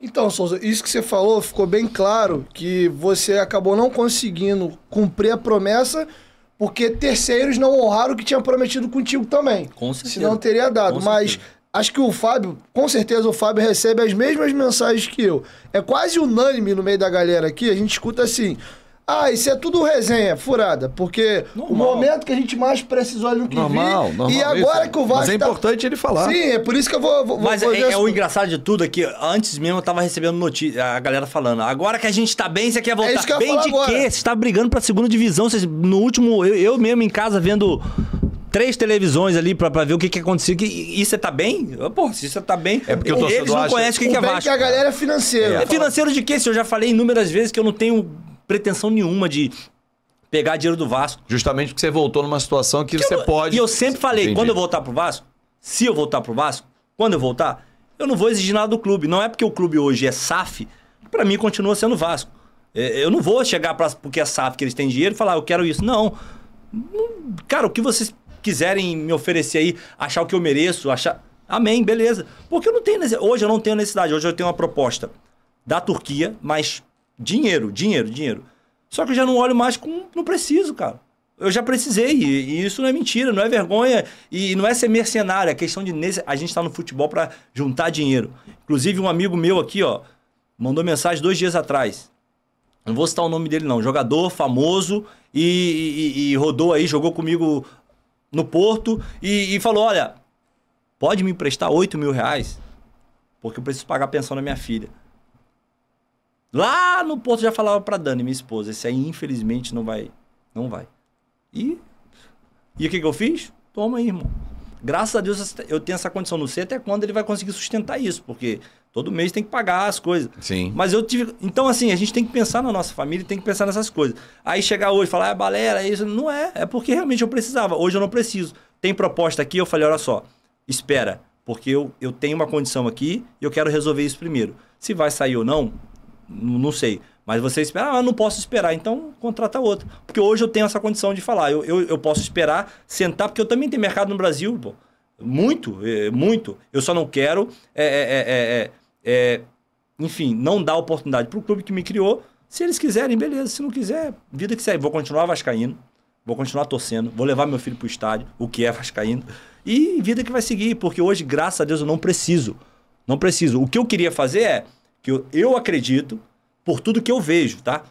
Então, Souza, isso que você falou ficou bem claro que você acabou não conseguindo cumprir a promessa porque terceiros não honraram o que tinha prometido contigo também. Com certeza. Senão teria dado. Mas acho que o Fábio, com certeza o Fábio recebe as mesmas mensagens que eu. É quase unânime no meio da galera aqui, a gente escuta assim: ah, isso é tudo resenha furada, porque normal. o momento que a gente mais precisou ele é não quis normal, Normal, e agora isso. É. que o Vasco. Mas é tá- importante tá... ele falar. Sim, é por isso que eu vou. vou Mas vou é, é o engraçado de tudo é que antes mesmo eu tava recebendo notícia, a galera falando. Agora que a gente tá bem, você quer voltar. É isso que eu bem de agora. quê? Você tá brigando pra segunda divisão. Você, no último, eu, eu mesmo em casa vendo três televisões ali pra, pra ver o que que aconteceu. Que, e você tá bem? Pô, se você tá bem... É porque Eles não conhecem o que, o que é, é Vasco. que a galera é financeira. É. é financeiro de quê? Se eu já falei inúmeras vezes que eu não tenho pretensão nenhuma de pegar dinheiro do Vasco. Justamente porque você voltou numa situação que, que você eu, pode. E eu sempre falei, Entendi. quando eu voltar pro Vasco, se eu voltar pro Vasco, quando eu voltar, eu não vou exigir nada do clube. Não é porque o clube hoje é SAF, para mim continua sendo Vasco. É, eu não vou chegar pra, porque é SAF que eles têm dinheiro e falar, ah, eu quero isso. Não. Cara, o que vocês quiserem me oferecer aí, achar o que eu mereço, achar. Amém, beleza. Porque eu não tenho. Hoje eu não tenho necessidade, hoje eu tenho uma proposta da Turquia, mas Dinheiro, dinheiro, dinheiro. Só que eu já não olho mais com. Não preciso, cara. Eu já precisei, e, isso não é mentira, não é vergonha, e não é ser mercenário, é questão de. A gente está no futebol para juntar dinheiro. Inclusive, um amigo meu aqui, ó, mandou mensagem dois dias atrás. Não vou citar o nome dele, não. Jogador famoso e, e, e rodou aí, jogou comigo no Porto e, e, falou: Olha, pode me emprestar 8 mil reais? Porque eu preciso pagar a pensão da minha filha. Lá no Porto já falava para Dani, minha esposa, esse aí infelizmente não vai, não vai. E e o que, que eu fiz? Toma aí, irmão. Graças a Deus eu tenho essa condição, não sei até quando ele vai conseguir sustentar isso, porque todo mês tem que pagar as coisas. Sim. Mas eu tive. Então, assim, a gente tem que pensar na nossa família tem que pensar nessas coisas. Aí chegar hoje e falar, ah, é ah, balera, é isso. Não é. É porque realmente eu precisava. Hoje eu não preciso. Tem proposta aqui, eu falei, olha só, espera, porque eu, eu tenho uma condição aqui e eu quero resolver isso primeiro. Se vai sair ou não, não sei. Mas você espera, ah, não posso esperar, então contrata outro. Porque hoje eu tenho essa condição de falar. Eu, eu, eu posso esperar, sentar, porque eu também tenho mercado no Brasil, pô. Muito, é, muito. Eu só não quero. É, é, é, é, é enfim, não dar oportunidade para o clube que me criou. Se eles quiserem, beleza. Se não quiser, vida que segue. Vou continuar vascaíno, vou continuar torcendo, vou levar meu filho para o estádio, o que é vascaíno. E vida que vai seguir, porque hoje, graças a Deus, eu não preciso. Não preciso. O que eu queria fazer é que eu, eu acredito, por tudo que eu vejo, tá?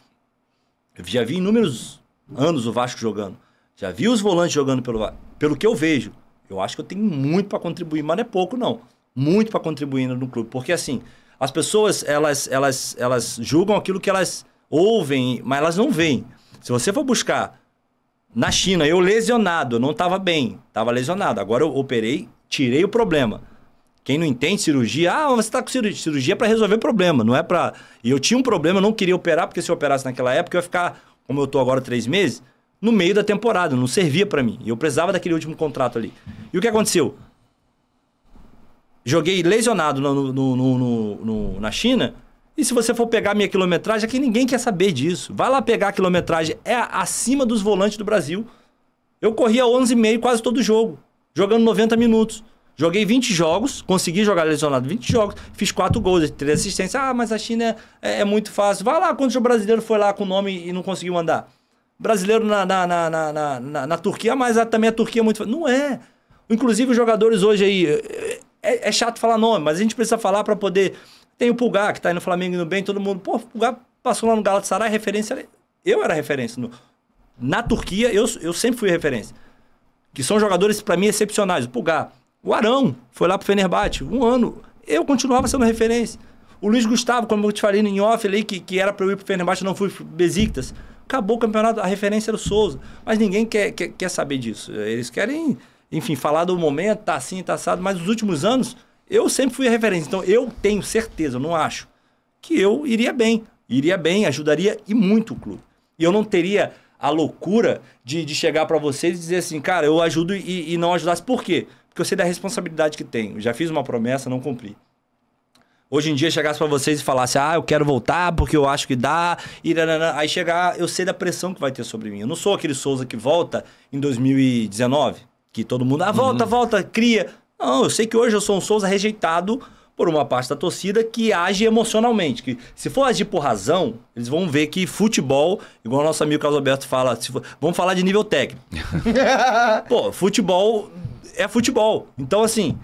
Eu já vi inúmeros anos o Vasco jogando. Já vi os volantes jogando pelo, pelo que eu vejo. Eu acho que eu tenho muito para contribuir, mas não é pouco, não. Muito para contribuir no clube. Porque, assim, as pessoas, elas, elas, elas julgam aquilo que elas ouvem, mas elas não veem. Se você for buscar na China, eu lesionado, eu não estava bem, estava lesionado. Agora eu operei, tirei o problema. Quem não entende cirurgia, ah, você está com cirurgia, cirurgia para resolver problema, não é para. E eu tinha um problema, eu não queria operar, porque se eu operasse naquela época, eu ia ficar, como eu estou agora, três meses, no meio da temporada, não servia para mim. E eu precisava daquele último contrato ali. E o que aconteceu? Joguei lesionado no, no, no, na China. E se você for pegar minha quilometragem, aqui ninguém quer saber disso. Vai lá pegar a quilometragem, é acima dos volantes do Brasil. Eu corria 11,5 quase todo jogo, jogando 90 minutos. Joguei 20 jogos, consegui jogar lesionado 20 jogos, fiz 4 gols, 3 assistências. Ah, mas a China é, é muito fácil. Vai lá, quando o brasileiro foi lá com o nome e não conseguiu andar. Brasileiro na, na, na, na, na, na Turquia, mas a, também a Turquia é muito fácil. Não é. Inclusive, os jogadores hoje aí. É, é chato falar nome, mas a gente precisa falar para poder. Tem o Pulgar, que tá aí no Flamengo indo bem, todo mundo. Pô, o Pulgar passou lá no Galatasaray, referência. Eu era referência. No, na Turquia, eu, eu sempre fui referência. Que são jogadores, para mim, excepcionais. O Pulgar. O Arão foi lá pro Fenerbahçe, um ano. Eu continuava sendo referência. O Luiz Gustavo, como eu te falei em off ali, que, que era para eu ir pro Fenerbahçe, não fui pro Besiktas. Acabou o campeonato, a referência era o Souza. Mas ninguém quer, quer, quer saber disso. Eles querem, enfim, falar do momento, tá assim, tá assado. Mas nos últimos anos, eu sempre fui a referência. Então, eu tenho certeza, eu não acho, que eu iria bem. Iria bem, ajudaria e muito o clube. E eu não teria a loucura de, de chegar para vocês e dizer assim, cara, eu ajudo e, e não ajudasse. Por quê? Porque eu sei da responsabilidade que tenho. Já fiz uma promessa, não cumpri. Hoje em dia, chegasse para vocês e falasse, assim, ah, eu quero voltar porque eu acho que dá, e aí chegar, eu sei da pressão que vai ter sobre mim. Eu não sou aquele Souza que volta em 2019, que todo mundo, ah, volta, uhum. volta, cria. Não, eu sei que hoje eu sou um Souza rejeitado por uma parte da torcida que age emocionalmente. Que se for agir por razão, eles vão ver que futebol, igual nosso amigo Carlos Alberto fala, for, vamos falar de nível técnico. Pô, futebol é futebol. Então, assim,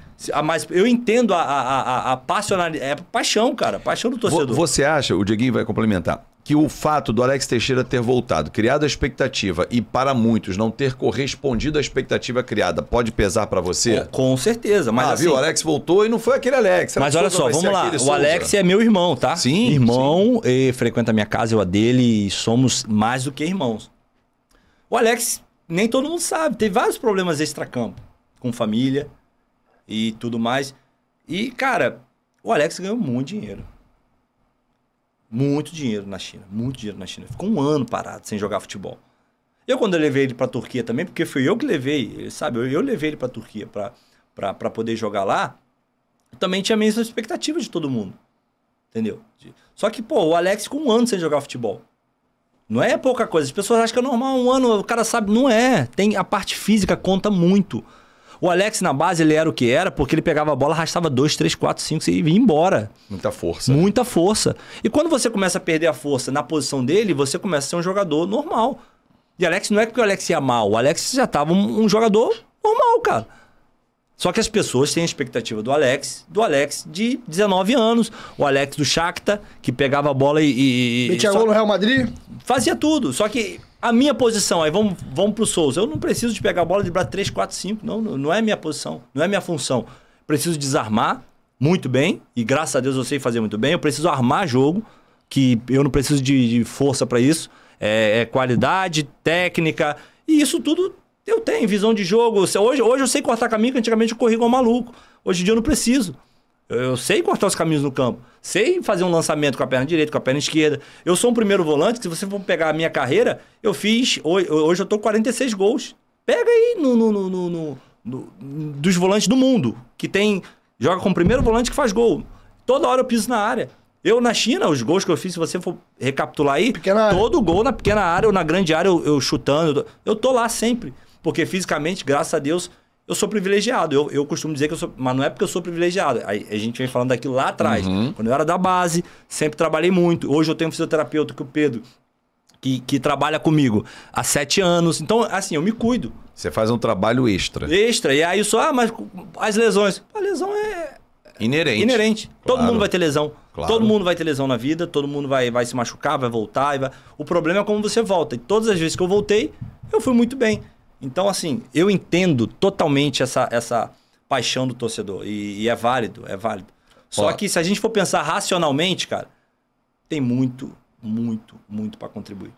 eu entendo a, a, a, a passionalidade. É paixão, cara. Paixão do torcedor. Você acha, o Dieguinho vai complementar, que o fato do Alex Teixeira ter voltado, criado a expectativa e para muitos não ter correspondido à expectativa criada, pode pesar para você? Com, certeza, mas ah, assim, viu, o Alex voltou e não foi aquele Alex. Mas olha só, vamos lá, o Souza. Alex é meu irmão, tá? Sim, irmão, sim. frequenta a minha casa, eu a dele, e somos mais do que irmãos. O Alex, nem todo mundo sabe, teve vários problemas extra-campo com família e tudo mais. E, cara, o Alex ganhou muito dinheiro. Muito dinheiro na China, muito dinheiro na China. Ficou um ano parado sem jogar futebol. Eu, quando eu levei ele para Turquia também, porque fui eu que levei, sabe, eu, eu levei ele para Turquia para poder jogar lá, também tinha a mesma expectativa de todo mundo. Entendeu? Só que, pô, o Alex com um ano sem jogar futebol. Não é pouca coisa. As pessoas acham que é normal um ano, o cara sabe. Não é. Tem A parte física conta muito. O Alex na base, ele era o que era, porque ele pegava a bola, arrastava 2, 3, 4, 5 e ia embora. Muita força. Né? Muita força. E quando você começa a perder a força na posição dele, você começa a ser um jogador normal. E Alex não é porque o Alex ia mal, o Alex já estava um, um jogador normal, cara. Só que as pessoas têm a expectativa do Alex, do Alex de 19 anos, o Alex do Shakhtar, que pegava a bola e... e Metia gol no Real Madrid? Fazia tudo, só que a minha posição, aí vamos, vamos para o Souza. Eu não preciso de pegar a bola e driblar 3, 4, 5. Não, não é minha posição, não é minha função. Preciso desarmar muito bem, e graças a Deus eu sei fazer muito bem. Eu preciso armar jogo, que eu não preciso de, de força para isso. É, é, qualidade, técnica, e isso tudo eu tenho, visão de jogo. Hoje, hoje eu sei cortar caminho que antigamente eu corri igual maluco. Hoje em dia eu não preciso. Eu sei cortar os caminhos no campo. Sei fazer um lançamento com a perna direita, com a perna esquerda. Eu sou um primeiro volante. Se você for pegar a minha carreira, eu fiz. Hoje eu tô com 46 gols. Pega aí no, no, no, no dos volantes do mundo. Que tem. Joga com o primeiro volante que faz gol. Toda hora eu piso na área. Eu, na China, os gols que eu fiz, se você for recapitular aí, pequena todo área. gol na pequena área ou na grande área, eu, eu chutando. Eu tô lá sempre. Porque fisicamente, graças a Deus, eu sou privilegiado. Eu, eu costumo dizer que eu sou. Mas não é porque eu sou privilegiado. A, a gente vem falando daquilo lá atrás. Uhum. Quando eu era da base, sempre trabalhei muito. Hoje eu tenho um fisioterapeuta que é o Pedro. Que, que trabalha comigo há sete anos. Então, assim, eu me cuido. Você faz um trabalho extra. Extra. E aí só, ah, mas as lesões. A lesão é. Inerente. Inerente. Claro. Todo mundo vai ter lesão. Claro. Todo mundo vai ter lesão na vida, todo mundo vai, vai se machucar, vai voltar. Vai... O problema é como você volta. E todas as vezes que eu voltei, eu fui muito bem. Então, assim, eu entendo totalmente essa, essa paixão do torcedor. E, e é válido, é válido. Só Ó. que se a gente for pensar racionalmente, cara, tem muito, muito, muito para contribuir.